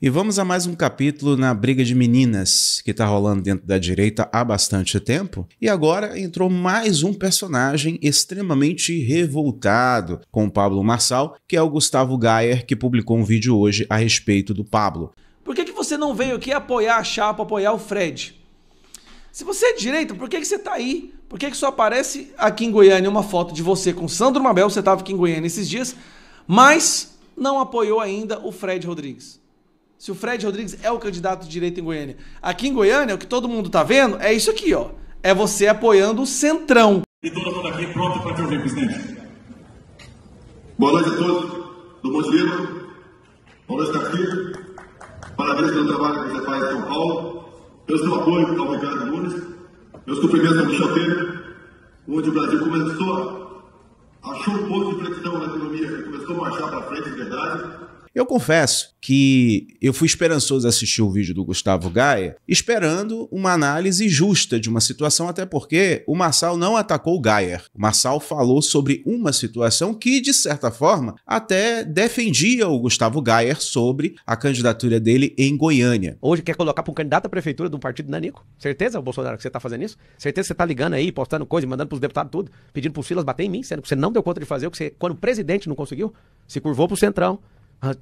E vamos a mais um capítulo na briga de meninas, que tá rolando dentro da direita há bastante tempo. E agora entrou mais um personagem extremamente revoltado com o Pablo Marçal, que é o Gustavo Gayer, que publicou um vídeo hoje a respeito do Pablo. Por que, que você não veio aqui apoiar a chapa, apoiar o Fred? Se você é de direita, por que, que você tá aí? Por que, que só aparece aqui em Goiânia uma foto de você com Sandro Mabel, você tava aqui em Goiânia esses dias, mas não apoiou ainda o Fred Rodrigues? se o Fred Rodrigues é o candidato de direita em Goiânia. Aqui em Goiânia, o que todo mundo tá vendo é isso aqui, ó. É você apoiando o Centrão. E todo mundo aqui pronto para te ouvir, presidente. Boa noite a todos do Monte Lima. Boa noite, Castilho. Tá Parabéns pelo trabalho que você faz em São Paulo. Eu sou apoio ao Ricardo Nunes. Meus cumprimentos ao Michel Temer, onde o Brasil começou, achou um ponto de flexão na economia e começou a marchar para frente de verdade. Eu confesso que eu fui esperançoso assistir o vídeo do Gustavo Gaia, esperando uma análise justa de uma situação, até porque o Marçal não atacou o Gaia. O Marçal falou sobre uma situação que, de certa forma, até defendia o Gustavo Gaia sobre a candidatura dele em Goiânia. Hoje quer colocar para um candidato à prefeitura de um partido nanico? Certeza, Bolsonaro, que você está fazendo isso? Certeza que você está ligando aí, postando coisa, mandando para os deputados tudo, pedindo para os filas bater em mim, sendo que você não deu conta de fazer o que você, quando presidente não conseguiu, se curvou para o Centrão,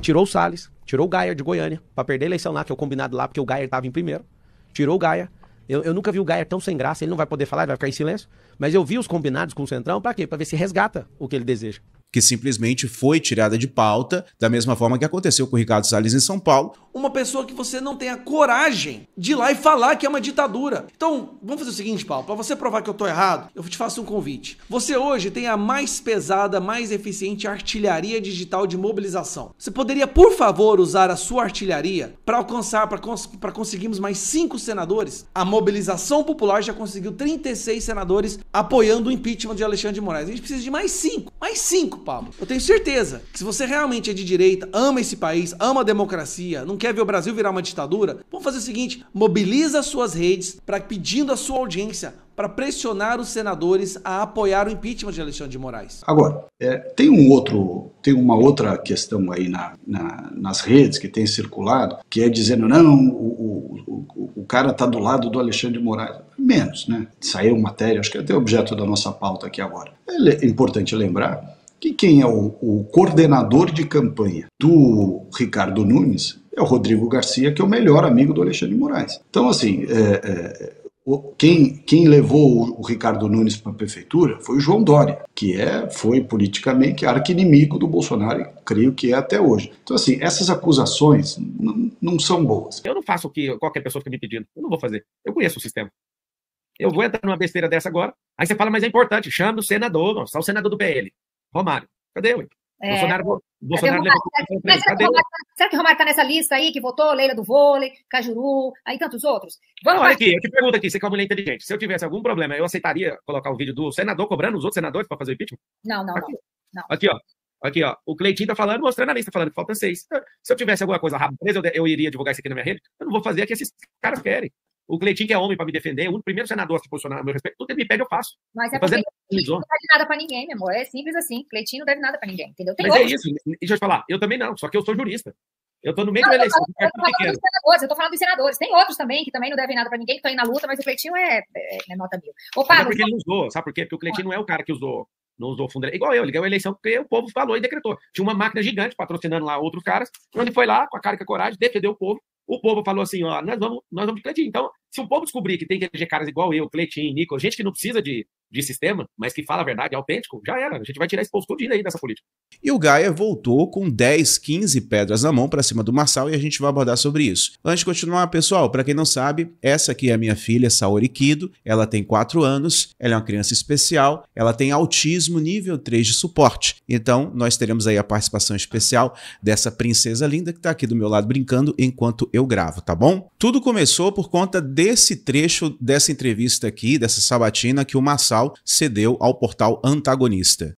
tirou o Salles, tirou o Gaia de Goiânia, para perder a eleição lá, que é o combinado lá, porque o Gaia estava em primeiro. Tirou o Gaia. Eu, eu nunca vi o Gaia tão sem graça, ele não vai poder falar, ele vai ficar em silêncio. Mas eu vi os combinados com o Centrão, para quê? Para ver se resgata o que ele deseja que simplesmente foi tirada de pauta, da mesma forma que aconteceu com o Ricardo Salles em São Paulo. Uma pessoa que você não tem a coragem de ir lá e falar que é uma ditadura. Então, vamos fazer o seguinte, Paulo, para você provar que eu tô errado, eu te faço um convite. Você hoje tem a mais pesada, mais eficiente artilharia digital de mobilização. Você poderia, por favor, usar a sua artilharia para alcançar, para cons conseguirmos mais cinco senadores? A mobilização popular já conseguiu 36 senadores apoiando o impeachment de Alexandre de Moraes. A gente precisa de mais cinco, mais cinco Pablo. Eu tenho certeza que se você realmente é de direita, ama esse país, ama a democracia, não quer ver o Brasil virar uma ditadura, vamos fazer o seguinte: mobiliza suas redes para pedindo a sua audiência para pressionar os senadores a apoiar o impeachment de Alexandre de Moraes. Agora, é, tem um outro, tem uma outra questão aí na, na, nas redes que tem circulado, que é dizendo não, o, o, o, o cara está do lado do Alexandre de Moraes. Menos, né? Saiu matéria, acho que é até objeto da nossa pauta aqui agora. É, é importante lembrar que quem é o, o coordenador de campanha do Ricardo Nunes é o Rodrigo Garcia, que é o melhor amigo do Alexandre Moraes. Então, assim, é, é, quem, quem, levou o Ricardo Nunes para a prefeitura foi o João Dória, que é, foi politicamente arquinimigo do Bolsonaro, e creio que é até hoje. Então, assim, essas acusações não, são boas. Eu não faço o que qualquer pessoa fica me pedindo. Eu não vou fazer. Eu conheço o sistema. Eu vou entrar numa besteira dessa agora. Aí você fala, mas é importante, chame o senador, só o senador do PL. Romário. Cadê o é. Bolsonaro, Bolsonaro Romário? Mas será, que Romário, será que Romário está nessa lista aí que votou? Leila do vôlei, Cajuru, aí tantos outros. Vamos Olha aqui, eu te pergunto aqui, você que é uma mulher inteligente. Se eu tivesse algum problema, eu aceitaria colocar o vídeo do senador cobrando os outros senadores para fazer o impeachment? Não, não, aqui. não. Aqui, ó. Aqui, ó. O Cleitinho tá falando, mostrando a lista, falando que faltam seis. Se eu tivesse alguma coisa rápida, eu, eu iria divulgar isso aqui na minha rede. Eu não vou fazer o que esses caras querem. O Cleitinho, que é homem para me defender, é o primeiro senador a se posicionar a meu respeito. Tudo que ele me pede, eu faço. Mas é fazer Cleitinho não deve nada para ninguém, meu amor. É simples assim. Cleitinho não deve nada para ninguém, entendeu? Tem Mas outro. é isso. E deixa eu te falar, eu também não, só que eu sou jurista. Eu tô no meio não, da eleição. Eu tô, falando, eu, tô senadores, eu tô falando dos senadores. Tem outros também que também não devem nada pra ninguém, que estão aí na luta, mas o Cleitinho é, é, é nota mil. Opa. é porque ele não usou, sabe por quê? Porque o Cleitinho não é o cara que usou, não usou fundo. Igual eu, ele ganhou a eleição porque o povo falou e decretou. Tinha uma máquina gigante patrocinando lá outros caras, onde foi lá, com a cara e com a coragem, defendeu o povo o povo falou assim: ó, nós vamos, nós vamos Cleitinho. Então, se o povo descobrir que tem que eleger caras igual eu, Cleitinho, Nico, gente que não precisa de, de sistema, mas que fala a verdade, é autêntico, já era. A gente vai tirar esse posto todinho aí dessa política. E o Gaia voltou com 10, 15 pedras na mão para cima do Marçal e a gente vai abordar sobre isso. Antes de continuar, pessoal, para quem não sabe, essa aqui é a minha filha, Saori Kido. Ela tem 4 anos, ela é uma criança especial, ela tem autismo nível 3 de suporte. Então, nós teremos aí a participação especial dessa princesa linda que está aqui do meu lado brincando enquanto eu gravo, tá bom? Tudo começou por conta desse trecho dessa entrevista aqui, dessa sabatina que o Marçal Universal cedeu ao portal antagonista.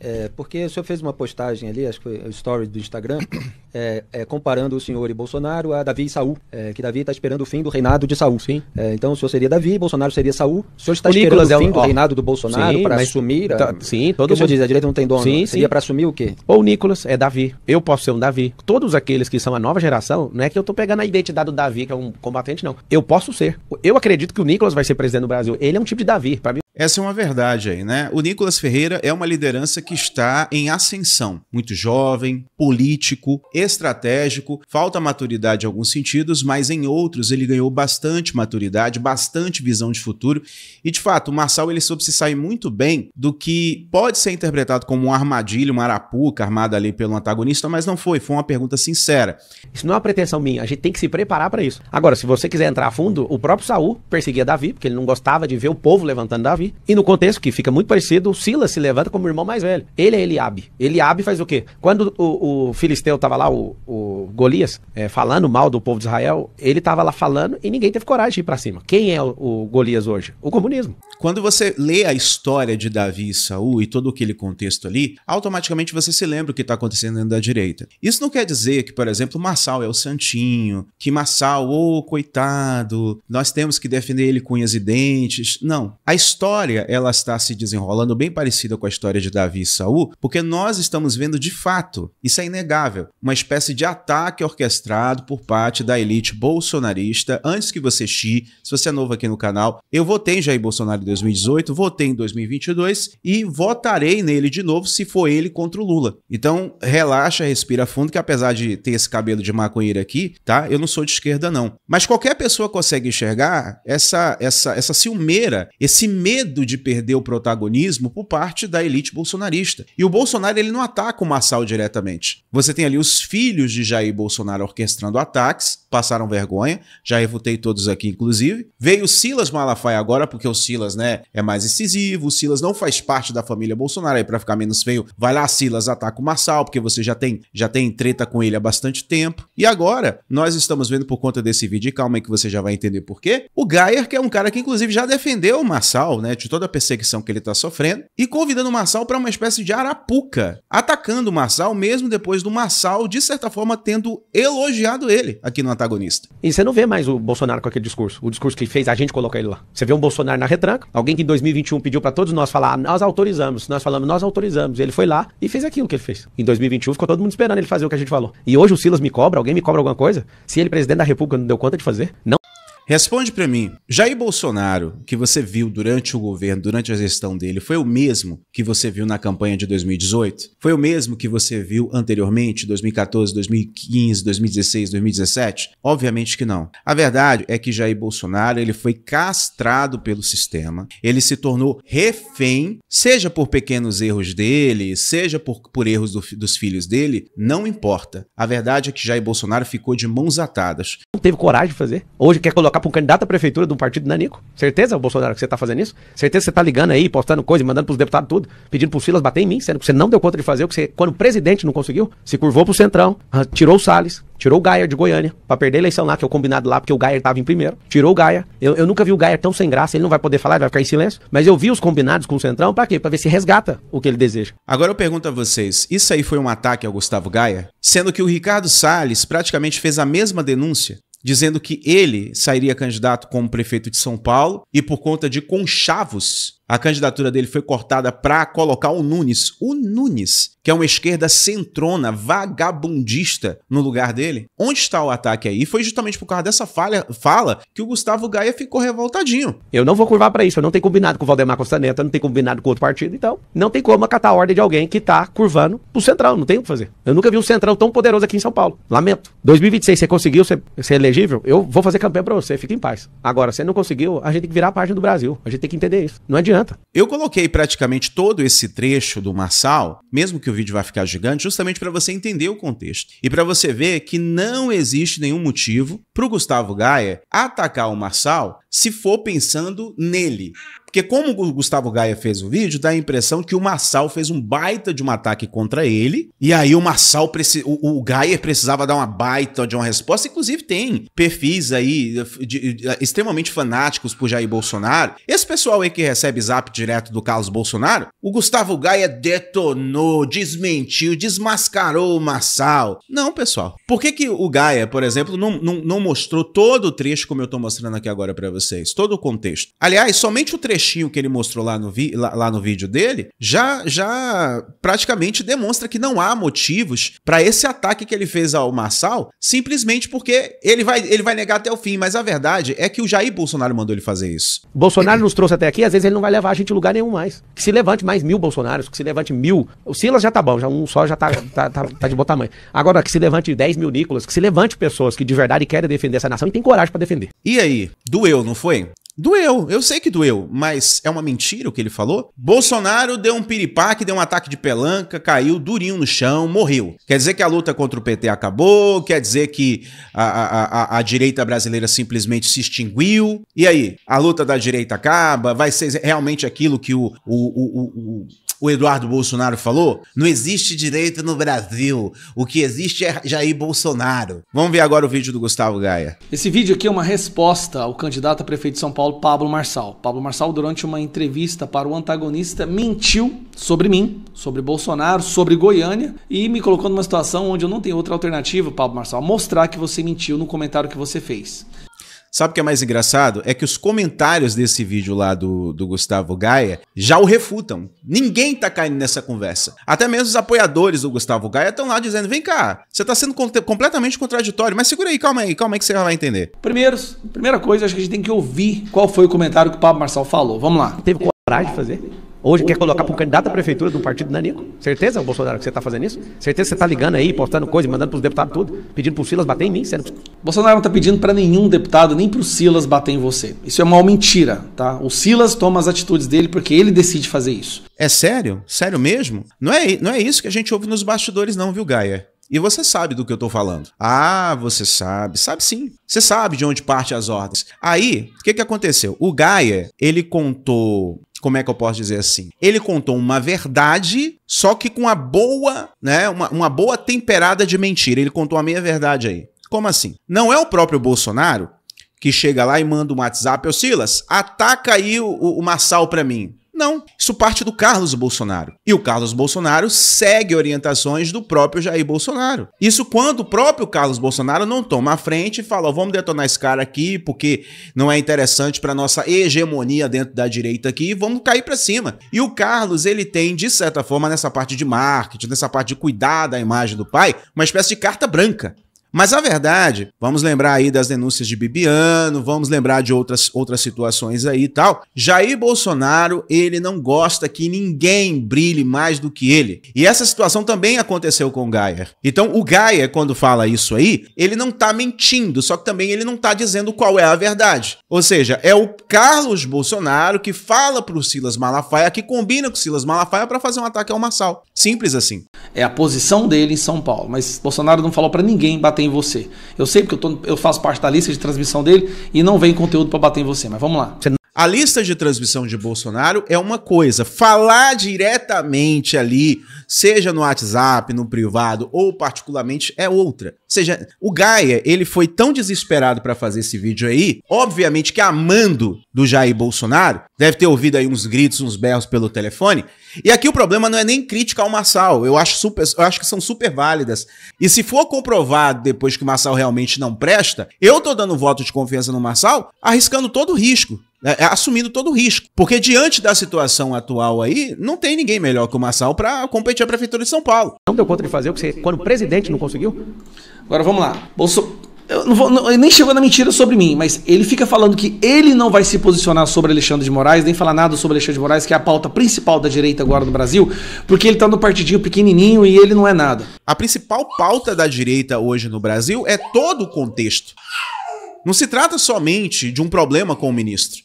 É, porque o senhor fez uma postagem ali, acho que foi o story do Instagram, é, é, comparando o senhor e Bolsonaro a Davi e Saul, é, que Davi está esperando o fim do reinado de Saul. Sim. É, então o senhor seria Davi, Bolsonaro seria Saul. O senhor está o esperando Nicolas é o fim do reinado do Bolsonaro para assumir? A... Tá, sim, todo o mundo. O senhor diz, a direita não tem dono. Sim, seria para assumir o quê? Ou o Nicolas é Davi, eu posso ser um Davi. Todos aqueles que são a nova geração, não é que eu estou pegando a identidade do Davi, que é um combatente, não. Eu posso ser. Eu acredito que o Nicolas vai ser presidente do Brasil. Ele é um tipo de Davi. Para mim, essa é uma verdade aí, né? O Nicolas Ferreira é uma liderança que está em ascensão, muito jovem, político, estratégico, falta maturidade em alguns sentidos, mas em outros ele ganhou bastante maturidade, bastante visão de futuro. E de fato, o Marçal ele soube se sair muito bem do que pode ser interpretado como um armadilho, uma arapuca armada ali pelo antagonista, mas não foi, foi uma pergunta sincera. Isso não é uma pretensão minha, a gente tem que se preparar para isso. Agora, se você quiser entrar a fundo, o próprio Saul perseguia Davi, porque ele não gostava de ver o povo levantando Davi. E no contexto, que fica muito parecido, o Silas se levanta como o irmão mais velho. Ele é Eliabe. Eliabe faz o quê? Quando o, o Filisteu estava lá, o, o Golias, é, falando mal do povo de Israel, ele estava lá falando e ninguém teve coragem de ir para cima. Quem é o, o, Golias hoje? O comunismo. Quando você lê a história de Davi e Saul e todo aquele contexto ali, automaticamente você se lembra o que está acontecendo dentro da direita. Isso não quer dizer que, por exemplo, Massal é o santinho, que Massal, ô oh, coitado, nós temos que defender ele com unhas e dentes. Não. A história história ela está se desenrolando bem parecida com a história de Davi e Saul, porque nós estamos vendo de fato, isso é inegável, uma espécie de ataque orquestrado por parte da elite bolsonarista. Antes que você xie, se você é novo aqui no canal, eu votei em Jair Bolsonaro em 2018, votei em 2022 e votarei nele de novo se for ele contra o Lula. Então, relaxa, respira fundo, que apesar de ter esse cabelo de maconheiro aqui, tá? Eu não sou de esquerda não. Mas qualquer pessoa consegue enxergar essa essa essa ciumeira, esse medo medo de perder o protagonismo por parte da elite bolsonarista. E o Bolsonaro ele não ataca o Massal diretamente. Você tem ali os filhos de Jair Bolsonaro orquestrando ataques, passaram vergonha, já refutei todos aqui, inclusive. Veio o Silas Malafaia agora, porque o Silas, né, é mais incisivo, o Silas não faz parte da família Bolsonaro, aí pra ficar menos feio, vai lá, Silas, ataca o Massal porque você já tem, já tem treta com ele há bastante tempo. E agora, nós estamos vendo por conta desse vídeo, e calma aí que você já vai entender por quê, o Gaier, que é um cara que inclusive já defendeu o Massal, né, né, de toda a perseguição que ele está sofrendo, e convidando o Marçal para uma espécie de arapuca, atacando o Marçal mesmo depois do Marçal, de certa forma, tendo elogiado ele aqui no antagonista. E você não vê mais o Bolsonaro com aquele discurso, o discurso que fez, a gente coloca ele lá. Você vê um Bolsonaro na retranca, alguém que em 2021 pediu para todos nós falar, ah, nós autorizamos, nós falamos, nós autorizamos, ele foi lá e fez aquilo que ele fez. Em 2021 ficou todo mundo esperando ele fazer o que a gente falou. E hoje o Silas me cobra, alguém me cobra alguma coisa? Se ele, é presidente da República, não deu conta de fazer, não Responde para mim, Jair Bolsonaro, que você viu durante o governo, durante a gestão dele, foi o mesmo que você viu na campanha de 2018? Foi o mesmo que você viu anteriormente, 2014, 2015, 2016, 2017? Obviamente que não. A verdade é que Jair Bolsonaro, ele foi castrado pelo sistema, ele se tornou refém, seja por pequenos erros dele, seja por, por erros do, dos filhos dele, não importa. A verdade é que Jair Bolsonaro ficou de mãos atadas. Não teve coragem de fazer. Hoje quer colocar para um candidato à prefeitura de um partido nanico. Né, Certeza, Bolsonaro, que você está fazendo isso? Certeza que você está ligando aí, postando coisa, mandando para os deputados tudo, pedindo para os Silas bater em mim, sendo que você não deu conta de fazer o que você, quando o presidente não conseguiu, se curvou para o Centrão, ah, tirou o Salles, tirou o Gaia de Goiânia, para perder a eleição lá, que é o combinado lá, porque o Gaia estava em primeiro, tirou o Gaia. Eu, eu nunca vi o Gaia tão sem graça, ele não vai poder falar, ele vai ficar em silêncio, mas eu vi os combinados com o Centrão, para quê? Para ver se resgata o que ele deseja. Agora eu pergunto a vocês, isso aí foi um ataque ao Gustavo Gaia? Sendo que o Ricardo Salles praticamente fez a mesma denúncia dizendo que ele sairia candidato como prefeito de São Paulo e por conta de conchavos a candidatura dele foi cortada para colocar o Nunes, o Nunes, que é uma esquerda centrona, vagabundista, no lugar dele. Onde está o ataque aí? Foi justamente por causa dessa falha, fala que o Gustavo Gaia ficou revoltadinho. Eu não vou curvar para isso, eu não tenho combinado com o Valdemar Costa Neto, eu não tenho combinado com outro partido, então não tem como acatar a ordem de alguém que tá curvando pro Central, não tem o que fazer. Eu nunca vi um Central tão poderoso aqui em São Paulo. Lamento. 2026 você conseguiu ser, ser é elegível? Eu vou fazer campanha para você, fica em paz. Agora, se não conseguiu, a gente tem que virar a página do Brasil. A gente tem que entender isso. Não adianta adianta. Eu coloquei praticamente todo esse trecho do Marçal, mesmo que o vídeo vá ficar gigante, justamente para você entender o contexto e para você ver que não existe nenhum motivo para o Gustavo Gaia atacar o Marçal se for pensando nele. Porque como o Gustavo Gaia fez o vídeo, dá a impressão que o Marçal fez um baita de um ataque contra ele, e aí o Marçal, preci o, o Gaia precisava dar uma baita de uma resposta, inclusive tem perfis aí de, de, de, extremamente fanáticos por Jair Bolsonaro. Esse pessoal aí que recebe zap direto do Carlos Bolsonaro, o Gustavo Gaia detonou, desmentiu, desmascarou o Marçal. Não, pessoal. Por que que o Gaia, por exemplo, não, não, não mostrou todo o trecho como eu tô mostrando aqui agora para vocês? vocês, todo o contexto. Aliás, somente o trechinho que ele mostrou lá no, vi, lá, lá no vídeo dele já, já praticamente demonstra que não há motivos para esse ataque que ele fez ao Marçal, simplesmente porque ele vai, ele vai negar até o fim, mas a verdade é que o Jair Bolsonaro mandou ele fazer isso. Bolsonaro nos trouxe até aqui, às vezes ele não vai levar a gente em lugar nenhum mais. Que se levante mais mil Bolsonaros, que se levante mil. O Silas já tá bom, já um só já tá, tá, tá, tá de bom tamanho. Agora, que se levante 10 mil Nicolas, que se levante pessoas que de verdade querem defender essa nação e tem coragem para defender. E aí, doeu, não foi? Doeu, eu sei que doeu, mas é uma mentira o que ele falou? Bolsonaro deu um piripaque, deu um ataque de pelanca, caiu durinho no chão, morreu. Quer dizer que a luta contra o PT acabou? Quer dizer que a, a, a, a direita brasileira simplesmente se extinguiu? E aí, a luta da direita acaba? Vai ser realmente aquilo que o, o, o, o o Eduardo Bolsonaro falou? Não existe direita no Brasil. O que existe é Jair Bolsonaro. Vamos ver agora o vídeo do Gustavo Gaia. Esse vídeo aqui é uma resposta ao candidato a prefeito de São Paulo, Pablo Marçal. Pablo Marçal, durante uma entrevista para o antagonista, mentiu sobre mim, sobre Bolsonaro, sobre Goiânia e me colocou numa situação onde eu não tenho outra alternativa, Pablo Marçal, mostrar que você mentiu no comentário que você fez. Sabe o que é mais engraçado? É que os comentários desse vídeo lá do, do Gustavo Gaia já o refutam. Ninguém tá caindo nessa conversa. Até mesmo os apoiadores do Gustavo Gaia estão lá dizendo: vem cá, você tá sendo completamente contraditório, mas segura aí, calma aí, calma aí que você vai entender. Primeiro, primeira coisa, acho que a gente tem que ouvir qual foi o comentário que o Pablo Marçal falou. Vamos lá. Teve coragem de fazer? Hoje quer colocar para um candidato à prefeitura de um partido nanico? Certeza, Bolsonaro, que você está fazendo isso? Certeza que você está ligando aí, postando coisa, mandando para os deputados tudo, pedindo para o Silas bater em mim, sendo Bolsonaro não está pedindo para nenhum deputado, nem para o Silas bater em você. Isso é uma mentira, tá? O Silas toma as atitudes dele porque ele decide fazer isso. É sério? Sério mesmo? Não é, não é isso que a gente ouve nos bastidores não, viu, Gaia? E você sabe do que eu estou falando. Ah, você sabe. Sabe sim. Você sabe de onde parte as ordens. Aí, o que que aconteceu? O Gaia, ele contou como é que eu posso dizer assim? Ele contou uma verdade, só que com uma boa, né, uma, uma boa temperada de mentira. Ele contou a meia verdade aí. Como assim? Não é o próprio Bolsonaro que chega lá e manda um WhatsApp, ô Silas, ataca aí o, o Marçal para mim. Não, isso parte do Carlos Bolsonaro. E o Carlos Bolsonaro segue orientações do próprio Jair Bolsonaro. Isso quando o próprio Carlos Bolsonaro não toma a frente e fala: oh, vamos detonar esse cara aqui porque não é interessante para nossa hegemonia dentro da direita aqui, vamos cair para cima. E o Carlos, ele tem, de certa forma, nessa parte de marketing, nessa parte de cuidar da imagem do pai, uma espécie de carta branca. Mas a verdade, vamos lembrar aí das denúncias de Bibiano, vamos lembrar de outras, outras situações aí e tal. Jair Bolsonaro, ele não gosta que ninguém brilhe mais do que ele. E essa situação também aconteceu com o Gaier. Então, o Gaier, quando fala isso aí, ele não tá mentindo, só que também ele não tá dizendo qual é a verdade. Ou seja, é o Carlos Bolsonaro que fala pro Silas Malafaia, que combina com o Silas Malafaia para fazer um ataque ao Marçal. Simples assim. É a posição dele em São Paulo. Mas Bolsonaro não falou para ninguém bater em você. Eu sei porque eu, tô, eu, faço parte da lista de transmissão dele e não vem conteúdo para bater em você. Mas vamos lá. Você a lista de transmissão de Bolsonaro é uma coisa. Falar diretamente ali, seja no WhatsApp, no privado ou particularmente, é outra. Ou seja, o Gaia, ele foi tão desesperado para fazer esse vídeo aí, obviamente que amando do Jair Bolsonaro, deve ter ouvido aí uns gritos, uns berros pelo telefone. E aqui o problema não é nem crítica ao Massal. Eu acho, super, eu acho que são super válidas. E se for comprovado depois que o Massal realmente não presta, eu tô dando voto de confiança no Massal, arriscando todo o risco. Né, é, assumindo todo o risco. Porque diante da situação atual aí, não tem ninguém melhor que o Marçal para competir a Prefeitura de São Paulo. Não deu conta de fazer o que você, quando o presidente não conseguiu? Agora vamos lá. Bolso... Eu não vou, não, ele nem chegou na mentira sobre mim, mas ele fica falando que ele não vai se posicionar sobre Alexandre de Moraes, nem falar nada sobre Alexandre de Moraes, que é a pauta principal da direita agora no Brasil, porque ele tá no partidinho pequenininho e ele não é nada. A principal pauta da direita hoje no Brasil é todo o contexto. Não se trata somente de um problema com o ministro.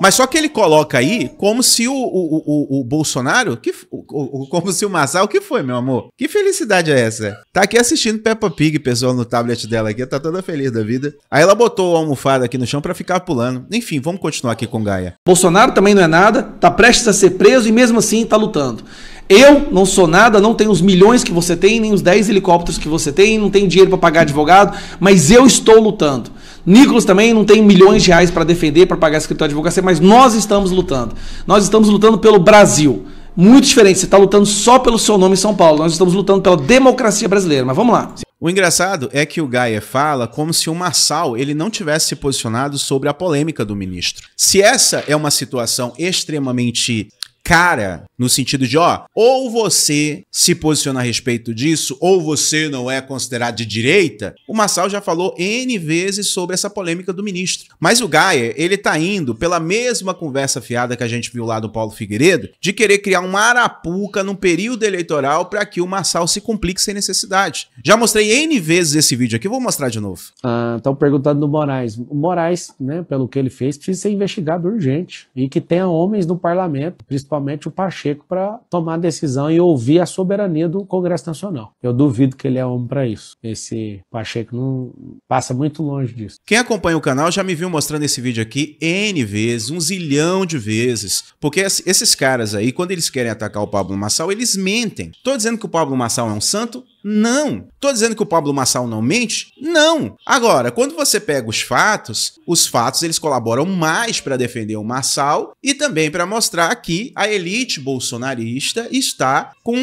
Mas só que ele coloca aí como se o, o, o, o Bolsonaro, que, o, como se o o que foi, meu amor? Que felicidade é essa? Tá aqui assistindo Peppa Pig, pessoal, no tablet dela aqui, tá toda feliz da vida. Aí ela botou a almofada aqui no chão para ficar pulando. Enfim, vamos continuar aqui com Gaia. Bolsonaro também não é nada, tá prestes a ser preso e mesmo assim tá lutando. Eu não sou nada, não tenho os milhões que você tem, nem os 10 helicópteros que você tem, não tenho dinheiro para pagar advogado, mas eu estou lutando. Nicolas também não tem milhões de reais para defender, para pagar escritório de advocacia, mas nós estamos lutando. Nós estamos lutando pelo Brasil. Muito diferente, você está lutando só pelo seu nome em São Paulo. Nós estamos lutando pela democracia brasileira, mas vamos lá. O engraçado é que o Gaia fala como se o Marçal ele não tivesse se posicionado sobre a polêmica do ministro. Se essa é uma situação extremamente cara no sentido de, ó, ou você se posiciona a respeito disso, ou você não é considerado de direita, o Massal já falou N vezes sobre essa polêmica do ministro. Mas o Gaia, ele tá indo pela mesma conversa fiada que a gente viu lá do Paulo Figueiredo, de querer criar uma arapuca num período eleitoral para que o Massal se complique sem necessidade. Já mostrei N vezes esse vídeo aqui, vou mostrar de novo. Estão ah, perguntando do Moraes. O Moraes, né, pelo que ele fez, precisa ser investigado urgente e que tenha homens no parlamento, principalmente principalmente o Pacheco, para tomar decisão e ouvir a soberania do Congresso Nacional. Eu duvido que ele é homem para isso. Esse Pacheco não passa muito longe disso. Quem acompanha o canal já me viu mostrando esse vídeo aqui N vezes, um zilhão de vezes. Porque esses caras aí, quando eles querem atacar o Pablo Massal, eles mentem. Tô dizendo que o Pablo Massal é um santo? Não. Tô dizendo que o Pablo Massal não mente? Não. Agora, quando você pega os fatos, os fatos eles colaboram mais para defender o Massal e também para mostrar que a elite bolsonarista está com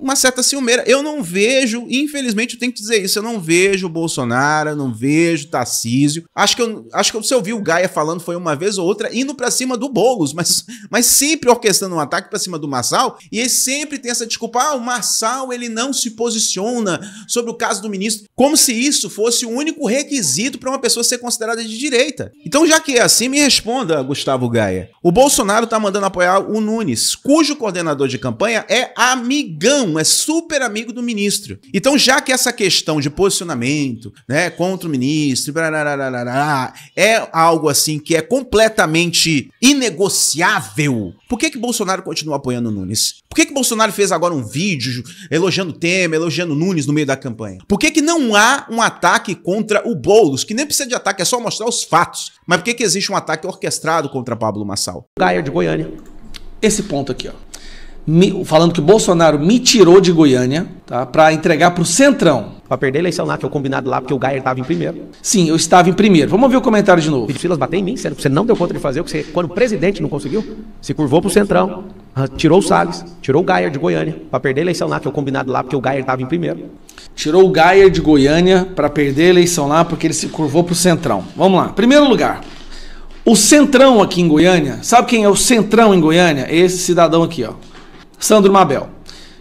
uma certa ciumeira. Eu não vejo, infelizmente eu tenho que dizer isso, eu não vejo o Bolsonaro, não vejo Tarcísio. Acho que eu acho que se eu vi o Gaia falando foi uma vez ou outra indo para cima do Bolos, mas mas sempre orquestrando um ataque para cima do Massal e ele sempre tem essa desculpa, ah, o Massal ele não se posiciona questiona né, sobre o caso do ministro, como se isso fosse o único requisito para uma pessoa ser considerada de direita. Então, já que é assim, me responda, Gustavo Gaia. O Bolsonaro está mandando apoiar o Nunes, cujo coordenador de campanha é amigão, é super amigo do ministro. Então, já que essa questão de posicionamento, né, contra o ministro, é algo assim que é completamente inegociável. Por que que Bolsonaro continua apoiando o Nunes? Por que que Bolsonaro fez agora um vídeo elogiando o Temer, elogiando Nunes no meio da campanha? Por que, que não há um ataque contra o Boulos, que nem precisa de ataque, é só mostrar os fatos? Mas por que, que existe um ataque orquestrado contra Pablo Massal? Gaia de Goiânia. Esse ponto aqui, ó falando que o Bolsonaro me tirou de Goiânia tá, para entregar para o Centrão. Para perder a eleição lá, que é o combinado lá, porque o Gaia estava em primeiro. Sim, eu estava em primeiro. Vamos ver o comentário de novo. Filas Silas bateu em mim, sério, você não deu conta de fazer o que você, quando o presidente não conseguiu, se curvou para o Centrão, ah, tirou o Salles, tirou o Gaia de Goiânia, para perder a eleição lá, que é o combinado lá, porque o Gaia estava em primeiro. Tirou o Gaia de Goiânia para perder a eleição lá, porque ele se curvou para o Centrão. Vamos lá. Primeiro lugar, o Centrão aqui em Goiânia, sabe quem é o Centrão em Goiânia? Esse cidadão aqui, ó. Sandro Mabel.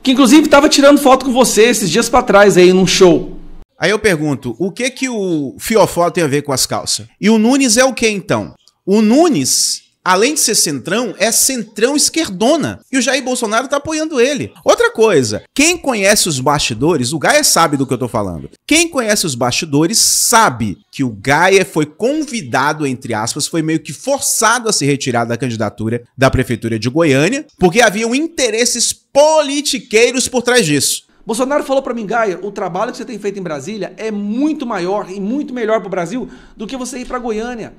Que inclusive estava tirando foto com você esses dias para trás aí num show. Aí eu pergunto, o que que o Fiofó tem a ver com as calças? E o Nunes é o que então? O Nunes, além de ser centrão, é centrão esquerdona. E o Jair Bolsonaro tá apoiando ele. Outra coisa. Quem conhece os bastidores, o Gaia sabe do que eu tô falando. Quem conhece os bastidores sabe que o Gaia foi convidado, entre aspas, foi meio que forçado a se retirar da candidatura da Prefeitura de Goiânia, porque haviam interesses politiqueiros por trás disso. Bolsonaro falou para mim, Gaia, o trabalho que você tem feito em Brasília é muito maior e muito melhor para o Brasil do que você ir para Goiânia.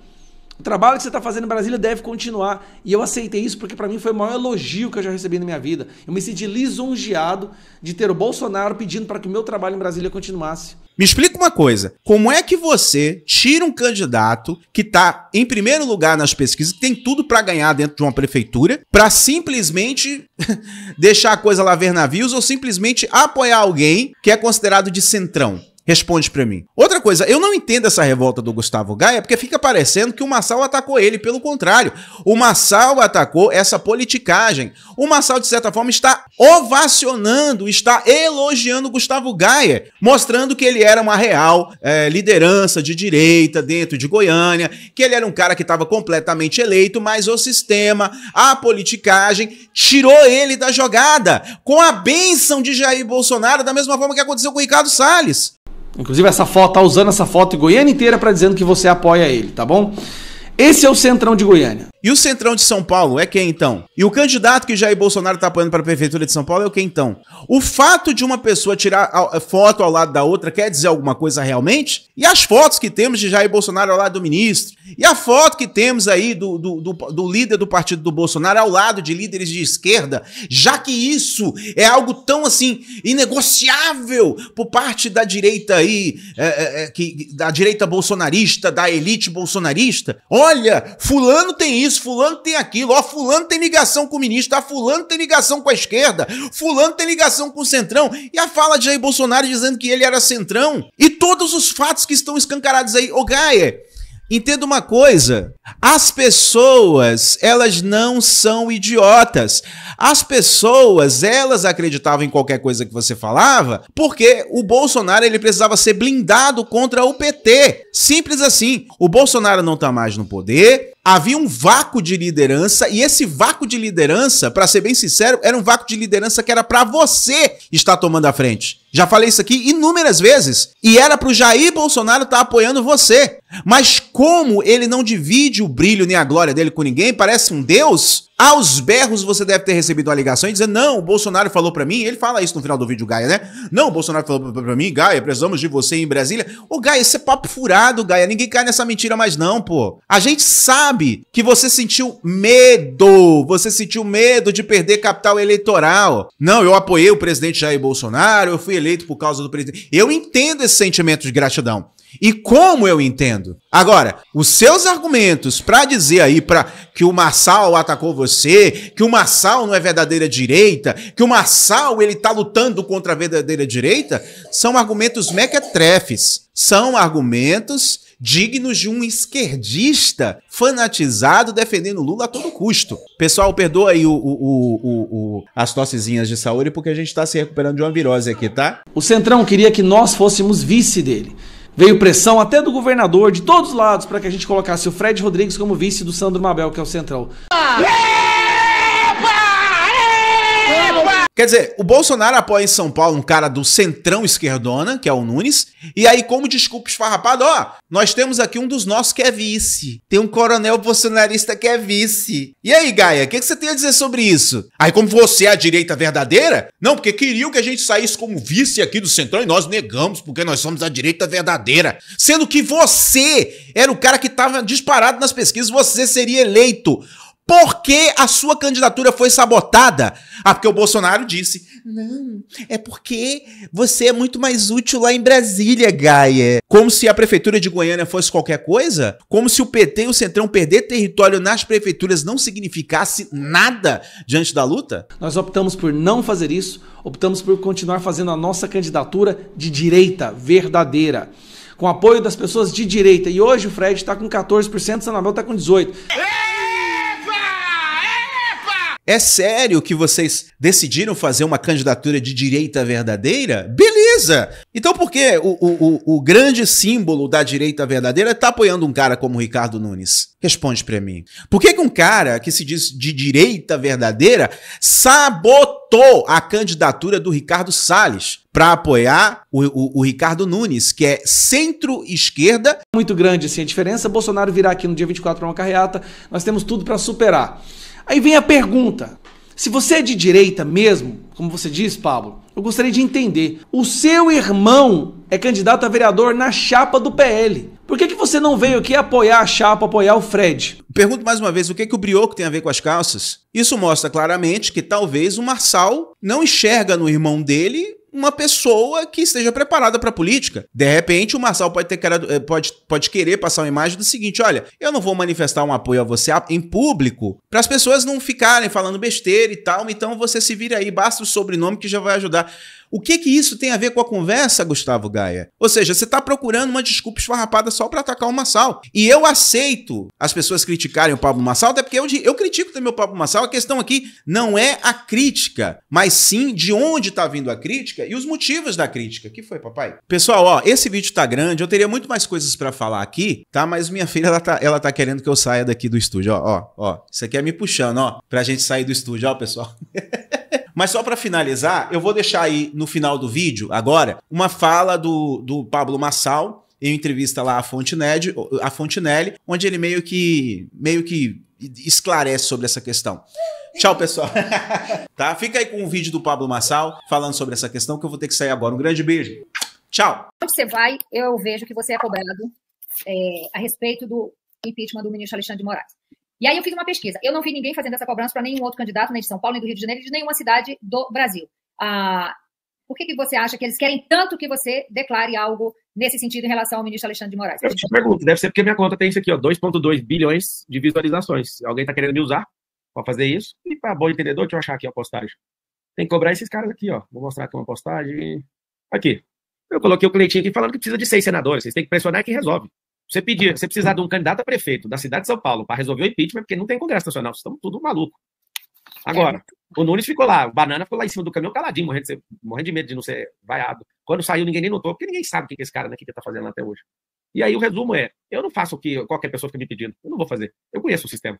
O trabalho que você está fazendo em Brasília deve continuar. E eu aceitei isso porque para mim foi o maior elogio que eu já recebi na minha vida. Eu me senti lisonjeado de ter o Bolsonaro pedindo para que o meu trabalho em Brasília continuasse. Me explica uma coisa: como é que você tira um candidato que está em primeiro lugar nas pesquisas, que tem tudo para ganhar dentro de uma prefeitura, para simplesmente deixar a coisa lá ver navios ou simplesmente apoiar alguém que é considerado de centrão? Responde para mim. Outra coisa, eu não entendo essa revolta do Gustavo Gaia, porque fica parecendo que o Massal atacou ele, pelo contrário. O Massal atacou essa politicagem. O Massal, de certa forma, está ovacionando, está elogiando o Gustavo Gaia, mostrando que ele era uma real é, liderança de direita dentro de Goiânia, que ele era um cara que estava completamente eleito, mas o sistema, a politicagem, tirou ele da jogada, com a bênção de Jair Bolsonaro, da mesma forma que aconteceu com o Ricardo Salles. Inclusive essa foto, tá usando essa foto em Goiânia inteira para dizendo que você apoia ele, tá bom? Esse é o Centrão de Goiânia. E o Centrão de São Paulo é quem então? E o candidato que Jair Bolsonaro está apoiando para a Prefeitura de São Paulo é o quem então? O fato de uma pessoa tirar foto ao lado da outra quer dizer alguma coisa realmente? E as fotos que temos de Jair Bolsonaro ao lado do ministro? E a foto que temos aí do, do, do, do líder do partido do Bolsonaro ao lado de líderes de esquerda? Já que isso é algo tão assim inegociável por parte da direita aí, é, é, é que, da direita bolsonarista, da elite bolsonarista? Olha, fulano tem isso isso, fulano tem aquilo, ó, fulano tem ligação com o ministro, ó, fulano tem ligação com a esquerda, fulano tem ligação com o centrão, e a fala de Jair Bolsonaro dizendo que ele era centrão, e todos os fatos que estão escancarados aí, ô Gaia, Entenda uma coisa, as pessoas, elas não são idiotas. As pessoas, elas acreditavam em qualquer coisa que você falava, porque o Bolsonaro ele precisava ser blindado contra o PT. Simples assim. O Bolsonaro não tá mais no poder, havia um vácuo de liderança e esse vácuo de liderança, para ser bem sincero, era um vácuo de liderança que era para você estar tomando a frente. Já falei isso aqui inúmeras vezes e era para o Jair Bolsonaro estar tá apoiando você. Mas como ele não divide o brilho nem a glória dele com ninguém, parece um deus. Aos berros você deve ter recebido uma ligação e dizer: "Não, o Bolsonaro falou para mim". Ele fala isso no final do vídeo, Gaia, né? "Não, o Bolsonaro falou para mim, Gaia, precisamos de você em Brasília". Ô Gaia, isso é papo furado, Gaia. Ninguém cai nessa mentira mais não, pô. A gente sabe sabe que você sentiu medo, você sentiu medo de perder capital eleitoral. Não, eu apoiei o presidente Jair Bolsonaro, eu fui eleito por causa do presidente. Eu entendo esse sentimento de gratidão. E como eu entendo? Agora, os seus argumentos para dizer aí para que o Marçal atacou você, que o Marçal não é verdadeira direita, que o Marçal ele tá lutando contra a verdadeira direita, são argumentos mequetrefes. São argumentos dignos de um esquerdista fanatizado defendendo Lula a todo custo. Pessoal, perdoa aí o, o, o, as tossezinhas de Saúde porque a gente está se recuperando de uma virose aqui, tá? O Centrão queria que nós fôssemos vice dele. Veio pressão até do governador de todos os lados para que a gente colocasse o Fred Rodrigues como vice do Sandro Mabel, que é o Centrão. Ah! Quer dizer, o Bolsonaro apoia em São Paulo um cara do centrão esquerdona, que é o Nunes, e aí, como desculpa esfarrapado, ó, nós temos aqui um dos nossos que é vice. Tem um coronel bolsonarista que é vice. E aí, Gaia, o que, que, você tem a dizer sobre isso? Aí, como você é a direita verdadeira? Não, porque queriam que a gente saísse como vice aqui do centrão e nós negamos, porque nós somos a direita verdadeira. Sendo que você era o cara que estava disparado nas pesquisas, você seria eleito. Por que a sua candidatura foi sabotada? Ah, porque o Bolsonaro disse: Não, é porque você é muito mais útil lá em Brasília, Gaia. Como se a prefeitura de Goiânia fosse qualquer coisa? Como se o PT e o Centrão perder território nas prefeituras não significasse nada diante da luta? Nós optamos por não fazer isso, optamos por continuar fazendo a nossa candidatura de direita verdadeira. Com apoio das pessoas de direita. E hoje o Fred está com 14%, o Sanabel está com 18%. É! É sério que vocês decidiram fazer uma candidatura de direita verdadeira? Beleza! Então por que o, o, o grande símbolo da direita verdadeira está apoiando um cara como Ricardo Nunes? Responde para mim. Por que, que um cara que se diz de direita verdadeira sabotou a candidatura do Ricardo Salles para apoiar o, o, o, Ricardo Nunes, que é centro-esquerda? Muito grande, assim, a diferença. Bolsonaro virá aqui no dia 24 para uma carreata. Nós temos tudo para superar. Aí vem a pergunta: se você é de direita mesmo, como você diz, Pablo, eu gostaria de entender. O seu irmão é candidato a vereador na chapa do PL. Por que, que você não veio aqui apoiar a chapa, apoiar o Fred? Pergunto mais uma vez, o que, que o brioco tem a ver com as calças? Isso mostra claramente que talvez o Marçal não enxerga no irmão dele uma pessoa que esteja preparada para política. De repente, o Marçal pode, ter, eh, pode, pode querer passar uma imagem do seguinte: olha, eu não vou manifestar um apoio a você em público para as pessoas não ficarem falando besteira e tal, então você se vira aí, basta o sobrenome que já vai ajudar. O que que isso tem a ver com a conversa, Gustavo Gaia? Ou seja, você está procurando uma desculpa esfarrapada só para atacar o Massal. E eu aceito as pessoas criticarem o Pablo Massal, até porque eu, eu critico também o Pablo Massal. A questão aqui não é a crítica, mas sim de onde está vindo a crítica e os motivos da crítica. Que foi, papai? Pessoal, ó, esse vídeo tá grande, eu teria muito mais coisas para falar aqui, tá? Mas minha filha, ela tá, ela tá querendo que eu saia daqui do estúdio, ó, ó, ó. Isso aqui é me puxando, ó, pra gente sair do estúdio, ó, pessoal. Mas só para finalizar, eu vou deixar aí no final do vídeo, agora, uma fala do, do Pablo Massal, em entrevista lá à Fontenelle, à Fontenelle, onde ele meio que, meio que esclarece sobre essa questão. Tchau, pessoal. tá? Fica aí com o vídeo do Pablo Massal falando sobre essa questão que eu vou ter que sair agora. Um grande beijo. Tchau. Você vai, eu vejo que você é cobrado é, a respeito do impeachment do ministro Alexandre de Moraes. E aí eu fiz uma pesquisa. Eu não vi ninguém fazendo essa cobrança para nenhum outro candidato, nem de São Paulo, nem do Rio de Janeiro, de nenhuma cidade do Brasil. Ah, por que, que você acha que eles querem tanto que você declare algo nesse sentido em relação ao ministro Alexandre de Moraes? Eu te pergunto, deve ser porque minha conta tem isso aqui, ó, 2,2 bilhões de visualizações. Alguém está querendo me usar para fazer isso? E para bom entendedor, deixa eu achar aqui a postagem. Tem que cobrar esses caras aqui, ó. Vou mostrar aqui uma postagem. Aqui. Eu coloquei o cliente aqui falando que precisa de seis senadores. Vocês têm que pressionar e que resolve. Você pedir, você precisar de um candidato a prefeito da cidade de São Paulo para resolver o impeachment, porque não tem Congresso Nacional, estamos tudo maluco. Agora, é. o Nunes ficou lá, o Banana ficou lá em cima do caminhão caladinho, morrendo de, ser, morrendo de medo de não ser vaiado. Quando saiu, ninguém nem notou, porque ninguém sabe o que, que esse cara né, que, que tá fazendo até hoje. E aí o resumo é: eu não faço o que qualquer pessoa fica me pedindo, eu não vou fazer. Eu conheço o sistema.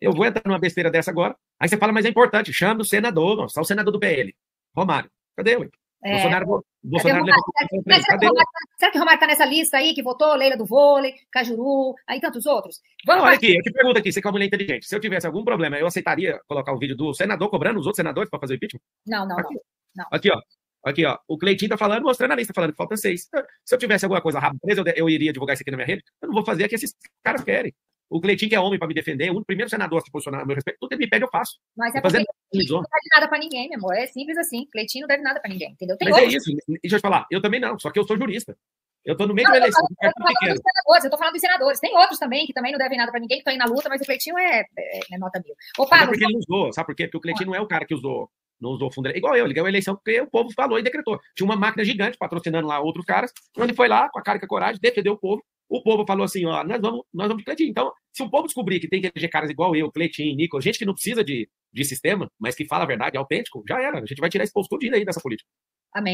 Eu vou entrar numa besteira dessa agora. Aí você fala, mas é importante, chame o senador, não, só o senador do PL. Romário, cadê ele? É. Bolsonaro, Bolsonaro Romário, levou... Mas será que, Romário, tá, será que Romário tá nessa lista aí que votou? Leila do vôlei, Cajuru, aí tantos outros. Vamos Olha aqui, eu te pergunto aqui, você que é uma mulher inteligente. Se eu tivesse algum problema, eu aceitaria colocar o vídeo do senador cobrando os outros senadores para fazer o impeachment? Não, não, aqui, não, não. Aqui, ó. Aqui, ó. O Cleitinho tá falando, mostrando a lista, falando que falta seis. Se eu tivesse alguma coisa rápida, eu, eu iria divulgar isso aqui na minha rede. Eu não vou fazer o que esses caras querem. O Cleitinho, que é homem para me defender, é o primeiro senador a se posicionar a meu respeito. Tudo que ele me pede, eu faço. Mas é fazer porque não deve nada para ninguém, meu amor. É simples assim. Cleitinho não deve nada para ninguém, entendeu? Tem Mas é isso. E deixa eu te falar, eu também não, só que eu sou jurista. Eu tô no meio não, da eleição. Eu tô, falando, eu, tô senadores, eu tô falando dos senadores. Tem outros também que também não devem nada pra ninguém, que estão aí na luta, mas o Cleitinho é, é, é nota mil. Opa. é porque ele não usou, sabe por quê? Porque o Cleitinho não é o cara que usou, não usou fundo. Igual eu, ele ganhou a eleição porque o povo falou e decretou. Tinha uma máquina gigante patrocinando lá outros caras, onde foi lá, com a cara e com a coragem, defendeu o povo o povo falou assim: ó, nós vamos, nós vamos Cletim. Então, se o povo descobrir que tem que eleger caras igual eu, Cleitinho, Nico, gente que não precisa de, de sistema, mas que fala a verdade, é autêntico, já era. A gente vai tirar esse povo todo aí dessa política. Amém.